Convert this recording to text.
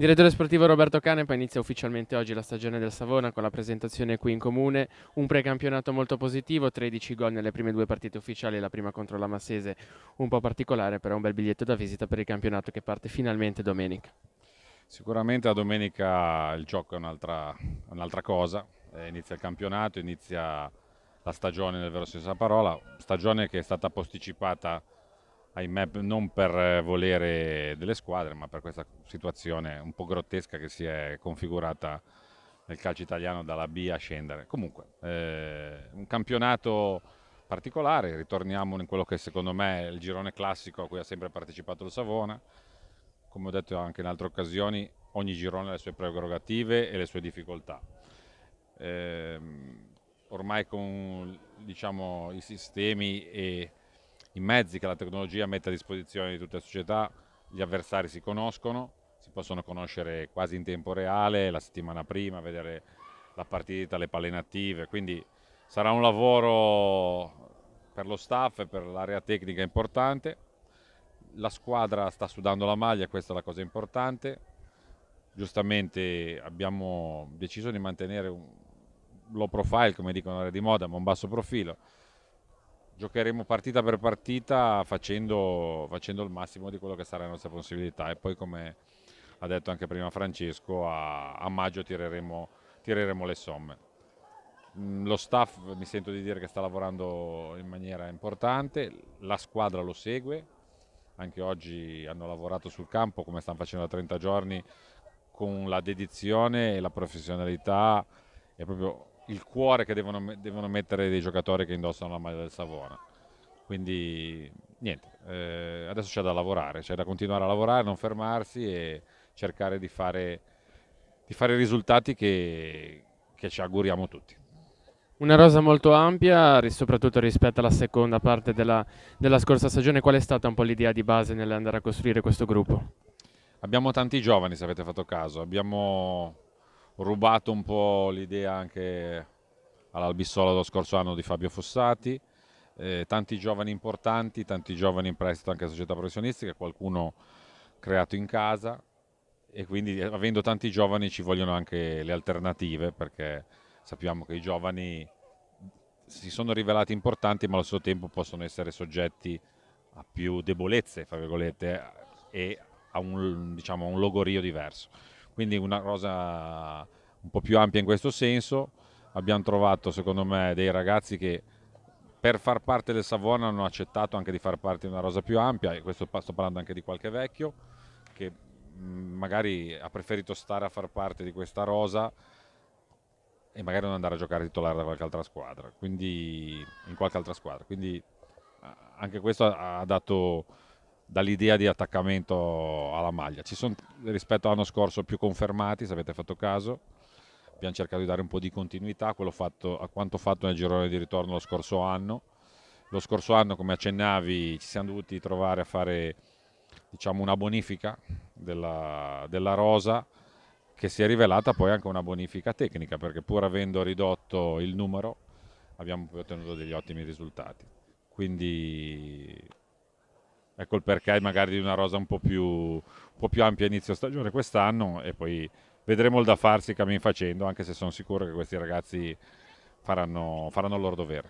Direttore sportivo Roberto Canepa inizia ufficialmente oggi la stagione del Savona con la presentazione qui in comune, un precampionato molto positivo, 13 gol nelle prime due partite ufficiali, la prima contro la Massese un po' particolare, però un bel biglietto da visita per il campionato che parte finalmente domenica. Sicuramente a domenica il gioco è un'altra un cosa, eh, inizia il campionato, inizia la stagione nel vero senso della parola, stagione che è stata posticipata ahimè non per eh, volere delle squadre, ma per questa situazione un po' grottesca che si è configurata nel calcio italiano dalla B a scendere. Comunque, eh, un campionato particolare, ritorniamo in quello che secondo me è il girone classico a cui ha sempre partecipato il Savona, come ho detto anche in altre occasioni, ogni girone ha le sue prerogative e le sue difficoltà. Eh, ormai con diciamo, i sistemi e i mezzi che la tecnologia mette a disposizione di tutte le società, gli avversari si conoscono, si possono conoscere quasi in tempo reale, la settimana prima, vedere la partita, le palle inattive, quindi sarà un lavoro per lo staff e per l'area tecnica importante. La squadra sta sudando la maglia, questa è la cosa importante. Giustamente abbiamo deciso di mantenere un low profile, come dicono le di moda, ma un basso profilo giocheremo partita per partita facendo, facendo, il massimo di quello che sarà la nostra possibilità e poi come ha detto anche prima Francesco a, a maggio tireremo, tireremo, le somme. Mm, lo staff mi sento di dire che sta lavorando in maniera importante, la squadra lo segue, anche oggi hanno lavorato sul campo come stanno facendo da 30 giorni con la dedizione e la professionalità e proprio il cuore che devono, devono mettere dei giocatori che indossano la maglia del Savona. Quindi niente, eh, adesso c'è da lavorare, c'è da continuare a lavorare, non fermarsi e cercare di fare, di fare risultati che, che ci auguriamo tutti. Una rosa molto ampia, soprattutto rispetto alla seconda parte della, della, scorsa stagione. Qual è stata un po' l'idea di base nell'andare a costruire questo gruppo? Abbiamo tanti giovani, se avete fatto caso. Abbiamo rubato un po' l'idea anche all'Albissola lo scorso anno di Fabio Fossati, eh, tanti giovani importanti, tanti giovani in prestito anche a società professionistiche, qualcuno creato in casa e quindi eh, avendo tanti giovani ci vogliono anche le alternative perché sappiamo che i giovani si sono rivelati importanti ma allo stesso tempo possono essere soggetti a più debolezze, fra virgolette, e a un, diciamo, un logorio diverso quindi una cosa un po' più ampia in questo senso. Abbiamo trovato secondo me dei ragazzi che per far parte del Savona hanno accettato anche di far parte di una rosa più ampia e questo sto parlando anche di qualche vecchio che mm, magari ha preferito stare a far parte di questa rosa e magari non andare a giocare titolare da qualche altra squadra, quindi in qualche altra squadra. Quindi anche questo ha dato dall'idea di attaccamento alla maglia. Ci sono rispetto all'anno scorso più confermati, se avete fatto caso. Abbiamo cercato di dare un po' di continuità fatto, a quanto fatto nel girone di ritorno lo scorso anno. Lo scorso anno, come accennavi, ci siamo dovuti trovare a fare diciamo, una bonifica della, della rosa che si è rivelata poi anche una bonifica tecnica perché pur avendo ridotto il numero abbiamo ottenuto degli ottimi risultati. Quindi Ecco il perché magari di una rosa un po' più, un po più ampia inizio stagione quest'anno e poi vedremo il da farsi cammin facendo, anche se sono sicuro che questi ragazzi faranno, faranno il loro dovere.